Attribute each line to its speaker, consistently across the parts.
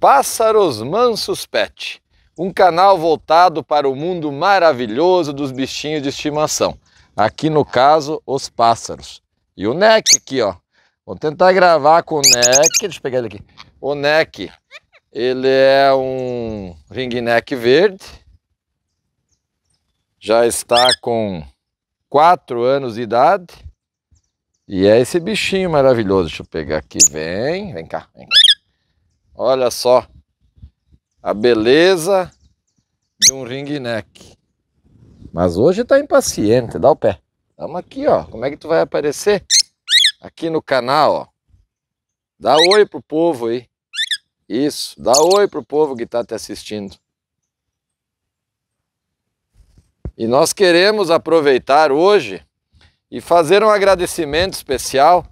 Speaker 1: Pássaros Mansos Pet, um canal voltado para o mundo maravilhoso dos bichinhos de estimação. Aqui no caso, os pássaros. E o Neck aqui, ó. Vou tentar gravar com o Neck. Deixa eu pegar ele aqui. O Neck, ele é um ringneck verde. Já está com 4 anos de idade. E é esse bichinho maravilhoso. Deixa eu pegar aqui. Vem, vem cá, vem cá. Olha só a beleza de um ring neck. Mas hoje tá impaciente, dá o pé. Tamo aqui, ó. Como é que tu vai aparecer? Aqui no canal, ó. Dá oi pro povo aí. Isso, dá oi pro povo que tá te assistindo. E nós queremos aproveitar hoje e fazer um agradecimento especial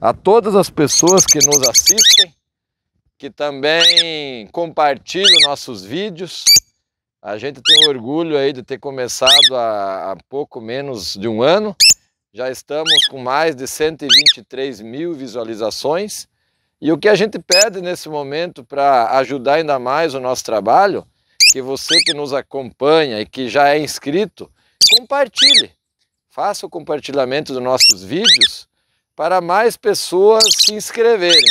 Speaker 1: a todas as pessoas que nos assistem que também compartilham nossos vídeos. A gente tem orgulho aí de ter começado há, há pouco menos de um ano. Já estamos com mais de 123 mil visualizações. E o que a gente pede nesse momento para ajudar ainda mais o nosso trabalho, que você que nos acompanha e que já é inscrito, compartilhe. Faça o compartilhamento dos nossos vídeos para mais pessoas se inscreverem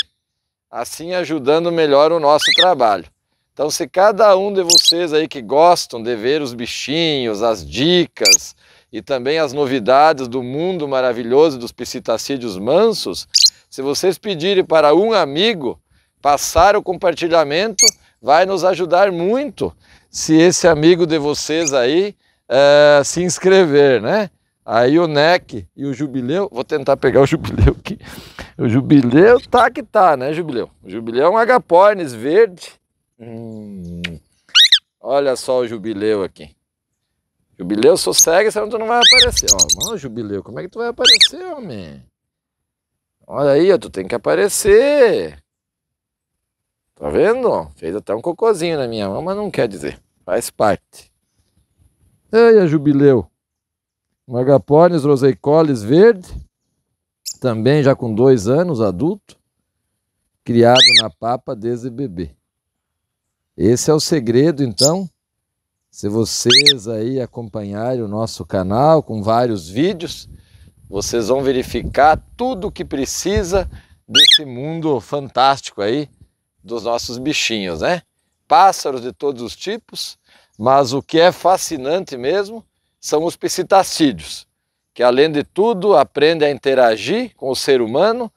Speaker 1: assim ajudando melhor o nosso trabalho. Então, se cada um de vocês aí que gostam de ver os bichinhos, as dicas e também as novidades do mundo maravilhoso dos psitacídeos mansos, se vocês pedirem para um amigo passar o compartilhamento, vai nos ajudar muito se esse amigo de vocês aí uh, se inscrever, né? Aí o NEC e o Jubileu, vou tentar pegar o Jubileu aqui. O Jubileu tá que tá, né, Jubileu? O Jubileu é um agapornis verde. Hum. Olha só o Jubileu aqui. Jubileu, sossegue, senão tu não vai aparecer. Ó, mano, Jubileu, como é que tu vai aparecer, homem? Olha aí, ó, tu tem que aparecer. Tá vendo? Fez até um cocôzinho na minha mão, mas não quer dizer. Faz parte. Ei, a Jubileu. Margapones roseicolis verde, também já com dois anos, adulto, criado na papa desde bebê. Esse é o segredo, então. Se vocês aí acompanharem o nosso canal com vários vídeos, vocês vão verificar tudo o que precisa desse mundo fantástico aí dos nossos bichinhos, né? Pássaros de todos os tipos, mas o que é fascinante mesmo são os psitacídeos, que além de tudo aprendem a interagir com o ser humano,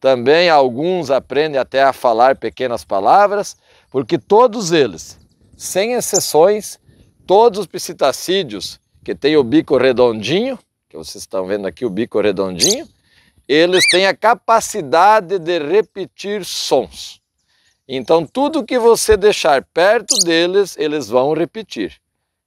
Speaker 1: também alguns aprendem até a falar pequenas palavras, porque todos eles, sem exceções, todos os psitacídeos que têm o bico redondinho, que vocês estão vendo aqui o bico redondinho, eles têm a capacidade de repetir sons. Então, tudo que você deixar perto deles, eles vão repetir.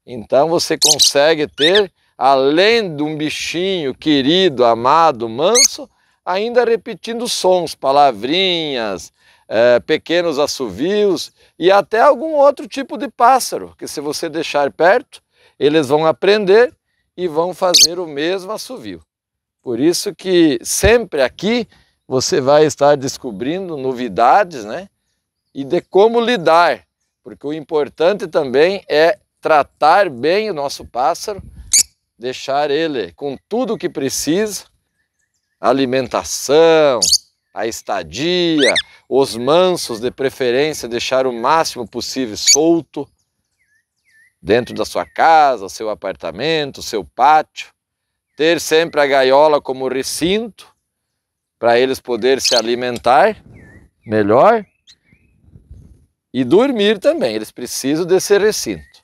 Speaker 1: Então você consegue ter, além de um bichinho querido, amado, manso, ainda repetindo sons, palavrinhas, é, pequenos assovios e até algum outro tipo de pássaro, que se você deixar perto, eles vão aprender e vão fazer o mesmo assovio. Por isso que sempre aqui você vai estar descobrindo novidades, né? E de como lidar, porque o importante também é tratar bem o nosso pássaro, deixar ele com tudo o que precisa, alimentação, a estadia, os mansos de preferência deixar o máximo possível solto dentro da sua casa, seu apartamento, seu pátio, ter sempre a gaiola como recinto para eles poderem se alimentar melhor e dormir também, eles precisam desse recinto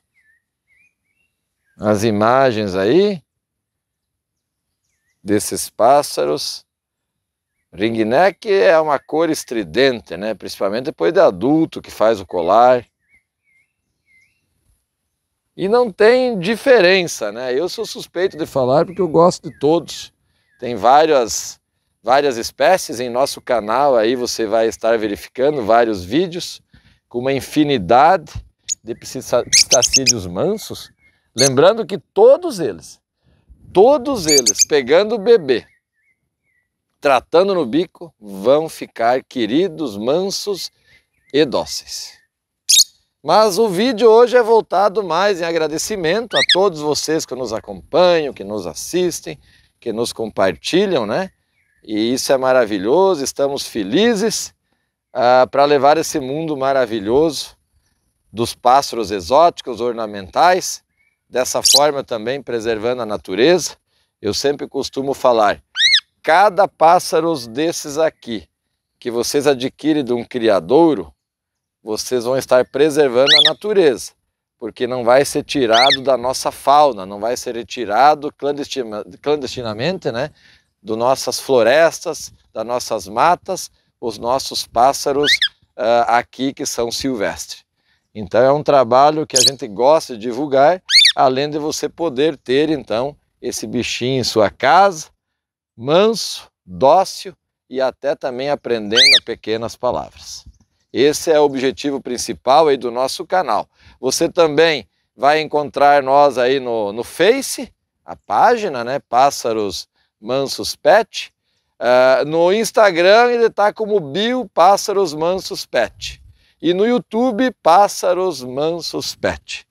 Speaker 1: as imagens aí desses pássaros. Ringneck é uma cor estridente, né? principalmente depois de adulto que faz o colar. E não tem diferença, né? Eu sou suspeito de falar porque eu gosto de todos. Tem várias, várias espécies em nosso canal, aí você vai estar verificando vários vídeos com uma infinidade de pistacídeos mansos Lembrando que todos eles, todos eles pegando o bebê, tratando no bico, vão ficar queridos, mansos e dóceis. Mas o vídeo hoje é voltado mais em agradecimento a todos vocês que nos acompanham, que nos assistem, que nos compartilham, né? E isso é maravilhoso, estamos felizes ah, para levar esse mundo maravilhoso dos pássaros exóticos, ornamentais, dessa forma também preservando a natureza. Eu sempre costumo falar: cada pássaro desses aqui que vocês adquirem de um criadouro, vocês vão estar preservando a natureza, porque não vai ser tirado da nossa fauna, não vai ser retirado clandestinamente, né, das nossas florestas, das nossas matas, os nossos pássaros uh, aqui que são silvestres. Então é um trabalho que a gente gosta de divulgar além de você poder ter então esse bichinho em sua casa, manso, dócil e até também aprendendo pequenas palavras. Esse é o objetivo principal aí do nosso canal. Você também vai encontrar nós aí no, no Face, a página, né? Pássaros Mansos Pet. Uh, no Instagram ele está como Bio Pássaros Mansos Pet. E no YouTube, Pássaros Mansos Pet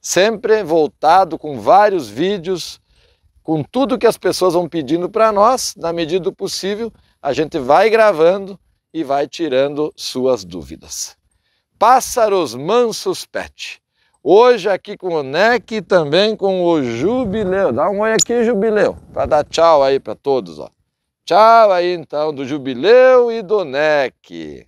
Speaker 1: sempre voltado com vários vídeos, com tudo que as pessoas vão pedindo para nós, na medida do possível, a gente vai gravando e vai tirando suas dúvidas. Pássaros Mansos Pet. Hoje aqui com o NEC e também com o Jubileu. Dá um oi aqui, Jubileu, para dar tchau aí para todos. Ó. Tchau aí então do Jubileu e do NEC.